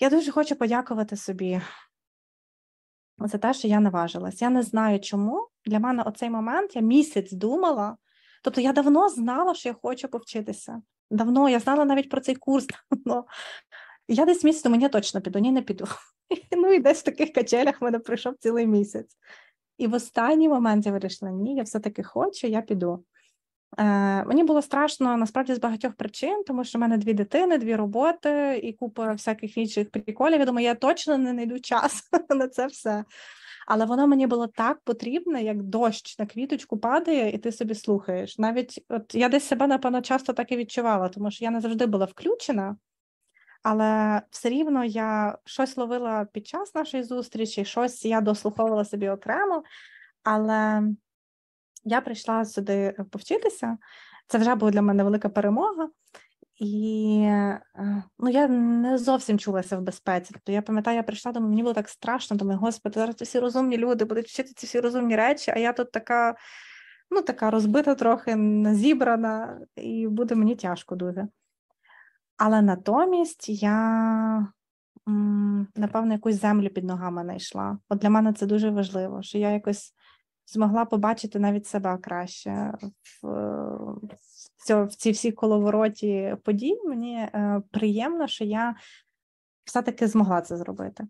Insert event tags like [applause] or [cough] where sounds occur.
Я дуже хочу подякувати собі за те, що я наважилась. Я не знаю, чому для мене оцей момент я місяць думала. Тобто я давно знала, що я хочу повчитися. Давно я знала навіть про цей курс. давно. [laughs] Я десь місяць мені точно піду, ні, не піду. [laughs] Ну і десь в таких качелях в мене пройшов цілий місяць. І в останній момент я вирішила: ні, я все-таки хочу, я піду. Е, мені було страшно насправді з багатьох причин, тому що в мене дві дитини, дві роботи і купа всяких інших приколів. Я думаю, я точно не знайду час [laughs] на це все. Але воно мені було так потрібне, як дощ на квіточку падає, і ти собі слухаєш. Навіть от я десь себе, напевно, часто так і відчувала, тому що я не завжди була включена, але все рівно я щось ловила під час нашої зустрічі, щось я дослуховувала собі окремо. Але я прийшла сюди е, повчитися. Це вже була для мене велика перемога. І е, ну, я не зовсім чулася в безпеці. Тобто я пам'ятаю, я прийшла думаю, мені було так страшно, думаю, господи, зараз всі розумні люди будуть вчити ці всі розумні речі, а я тут така, ну, така розбита, трохи зібрана, і буде мені тяжко дуже. Але натомість я, напевно, якусь землю під ногами знайшла. От для мене це дуже важливо, що я якось змогла побачити навіть себе краще в, в цій всій коловороті подій. Мені е, приємно, що я все-таки змогла це зробити.